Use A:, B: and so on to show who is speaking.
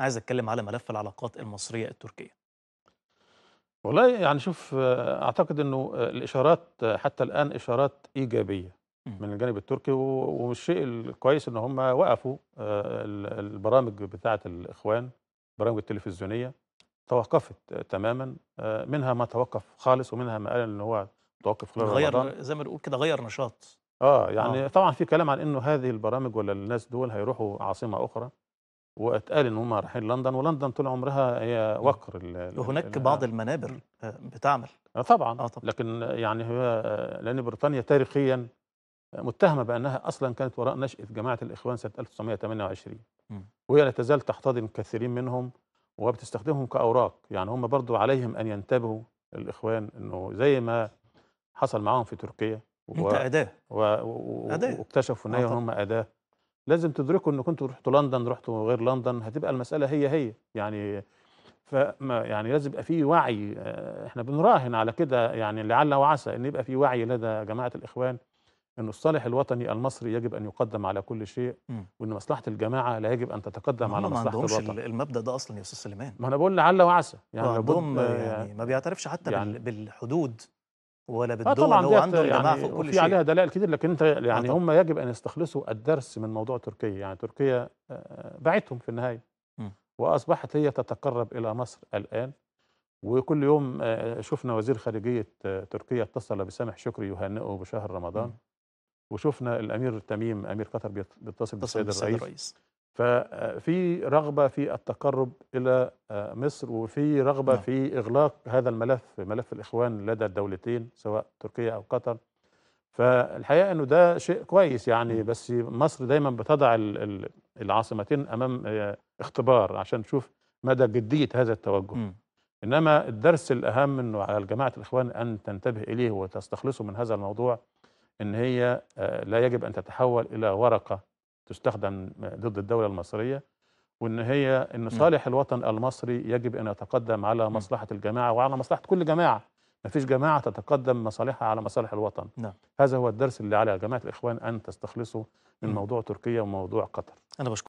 A: عايز اتكلم على ملف العلاقات المصريه التركيه والله يعني شوف اعتقد انه الاشارات حتى الان اشارات ايجابيه إمم. من الجانب التركي والشيء الكويس ان هم وقفوا آه، البرامج بتاعه الاخوان البرامج التلفزيونيه توقفت تماما آه، منها ما توقف خالص ومنها ما قال ان هو توقف خلال غير زي ما بنقول كده غير نشاط اه يعني آه. طبعا في كلام عن انه هذه البرامج ولا الناس دول هيروحوا عاصمه اخرى واتقال ان هم رايحين لندن ولندن طول عمرها هي وقر وهناك بعض المنابر آه، بتعمل آه، طبعا آه طبعا لكن يعني هي آه، لان بريطانيا تاريخيا متهمه بانها اصلا كانت وراء نشاه جماعه الاخوان سنه 1928 م. وهي لا تزال تحتضن كثيرين منهم وبتستخدمهم كاوراق يعني هم برضو عليهم ان ينتبهوا الاخوان انه زي ما حصل معاهم في تركيا انت اداه واكتشفوا ان هم اداه لازم تدركوا ان كنتوا رحتوا لندن رحتوا غير لندن هتبقى المساله هي هي يعني فما يعني لازم يبقى في وعي آه، احنا بنراهن على كده يعني لعل وعسى ان يبقى في وعي لدى جماعه الاخوان ان الصالح الوطني المصري يجب ان يقدم على كل شيء وان مصلحه الجماعه لا يجب ان تتقدم على مصلحه الوطن ما عندهمش المبدا ده اصلا يا استاذ سليمان ما انا بقول لعل وعسى يعني عندهم يعني ما بيعترفش حتى يعني بالحدود ولا آه بالدول هو عنده يعني جماعه فوق كل شيء عليها دلائل كتير لكن انت يعني هم يجب ان يستخلصوا الدرس من موضوع تركيا يعني تركيا آه، باعتهم في النهايه واصبحت هي تتقرب الى مصر الان وكل يوم آه، شفنا وزير خارجيه تركيا اتصل بسامح شكري يهنئه بشهر رمضان م. وشفنا الامير تميم امير قطر بيتصل بالسيد الرئيس, الرئيس. ففي آه، رغبة في التقرب إلى آه، مصر وفي رغبة نعم. في إغلاق هذا الملف ملف الإخوان لدى الدولتين سواء تركيا أو قطر فالحقيقة أنه ده شيء كويس يعني نعم. بس مصر دايما بتضع العاصمتين أمام آه، اختبار عشان تشوف مدى جدية هذا التوجه م. إنما الدرس الأهم أنه على جماعة الإخوان أن تنتبه إليه وتستخلصه من هذا الموضوع أن هي لا يجب أن تتحول إلى ورقة تستخدم ضد الدولة المصرية وإن هي إن صالح الوطن المصري يجب أن يتقدم على مصلحة الجماعة وعلى مصلحة كل جماعة ما فيش جماعة تتقدم مصالحها على مصالح الوطن نعم. هذا هو الدرس اللي على جماعة الإخوان أن تستخلصوا من موضوع تركيا وموضوع قطر أنا بشكر